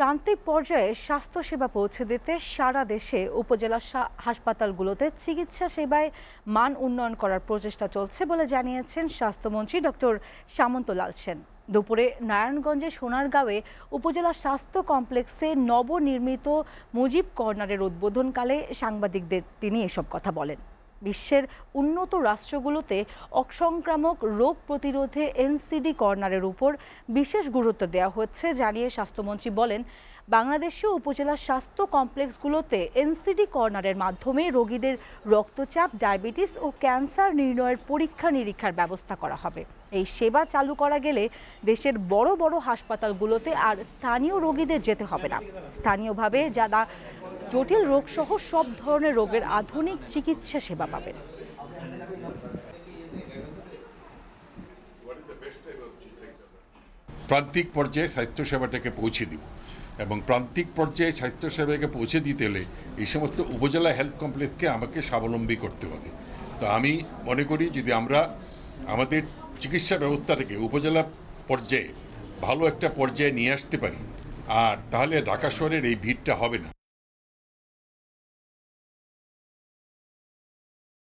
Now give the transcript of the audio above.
প্রান্তিক পর্যায়ে স্বাস্থ্যসেবা পৌঁছে দিতে সারা দেশে উপজেলা হাসপাতালগুলোতে চিকিৎসা সেবায় মান উন্নয়ন করার প্রচেষ্টা চলছে বলে জানিয়েছেন স্বাস্থ্যমন্ত্রী ডক্টর সামন্তলাল সেন দুপুরে নারায়ণগঞ্জে সোনারগাঁওয়ে উপজেলা স্বাস্থ্য কমপ্লেক্সে নবনির্মিত মুজিব কর্নারের উদ্বোধনকালে সাংবাদিকদের তিনি এসব কথা বলেন বিশ্বের উন্নত রাষ্ট্রগুলোতে অসংক্রামক রোগ প্রতিরোধে এনসিডি কর্নারের উপর বিশেষ গুরুত্ব দেওয়া হচ্ছে জানিয়ে স্বাস্থ্যমন্ত্রী বলেন বাংলাদেশীয় উপজেলার স্বাস্থ্য কমপ্লেক্সগুলোতে এনসিডি কর্নারের মাধ্যমে রোগীদের রক্তচাপ ডায়াবেটিস ও ক্যান্সার নির্ণয়ের পরীক্ষা নিরীক্ষার ব্যবস্থা করা হবে এই সেবা চালু করা গেলে দেশের বড় বড় হাসপাতালগুলোতে আর স্থানীয় রোগীদের যেতে হবে না স্থানীয়ভাবে যারা জটিল রোগসহ সব ধরনের রোগের আধুনিক চিকিৎসা সেবা পাবেন প্রান্তিক পর্যায়ে স্বাস্থ্যসেবাটাকে পৌঁছে দিব এবং প্রান্তিক পর্যায়ে স্বাস্থ্যসেবাকে পৌঁছে দিতে হলে এই সমস্ত উপজেলা হেলথ কমপ্লেক্সকে আমাকে স্বাবলম্বী করতে হবে তো আমি মনে করি যদি আমরা আমাদের চিকিৎসা ব্যবস্থাটাকে উপজেলা পর্যায়ে ভালো একটা পর্যায়ে নিয়ে আসতে পারি আর তাহলে ঢাকা শহরের এই ভিড়টা হবে না